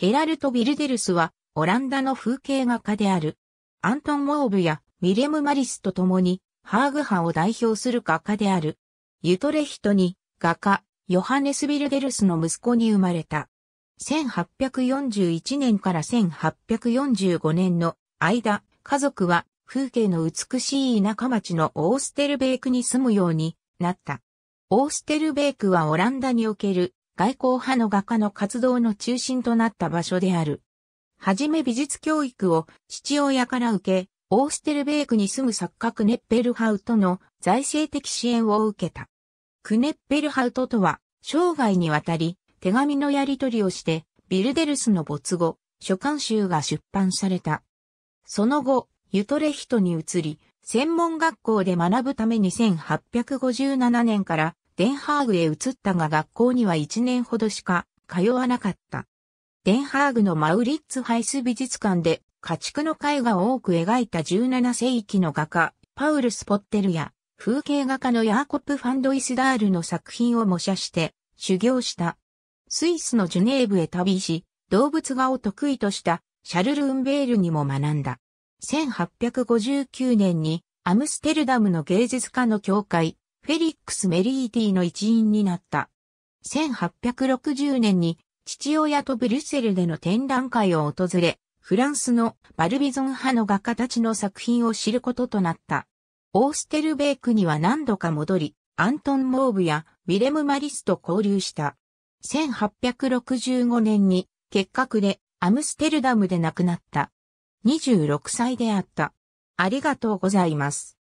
ヘラルト・ビルデルスは、オランダの風景画家である。アントン・モーブやミレム・マリスと共に、ハーグ派を代表する画家である。ユトレヒトに、画家、ヨハネス・ビルデルスの息子に生まれた。1841年から1845年の間、家族は風景の美しい田舎町のオーステルベークに住むようになった。オーステルベークはオランダにおける外交派の画家の活動の中心となった場所である。はじめ美術教育を父親から受け、オーステルベークに住む作家クネッペルハウトの財政的支援を受けた。クネッペルハウトとは、生涯にわたり、手紙のやり取りをして、ビルデルスの没後、書簡集が出版された。その後、ユトレヒトに移り、専門学校で学ぶために1857年からデンハーグへ移ったが学校には1年ほどしか通わなかった。デンハーグのマウリッツハイス美術館で家畜の絵画を多く描いた17世紀の画家、パウル・スポッテルや風景画家のヤーコップ・ファンドイスダールの作品を模写して修行した。スイスのジュネーブへ旅し、動物画を得意としたシャルル・ウンベールにも学んだ。1859年にアムステルダムの芸術家の協会フェリックス・メリーティの一員になった。1860年に父親とブリュッセルでの展覧会を訪れ、フランスのバルビゾン派の画家たちの作品を知ることとなった。オーステルベークには何度か戻り、アントン・モーブやウィレム・マリスと交流した。1865年に結核でアムステルダムで亡くなった。26歳であった。ありがとうございます。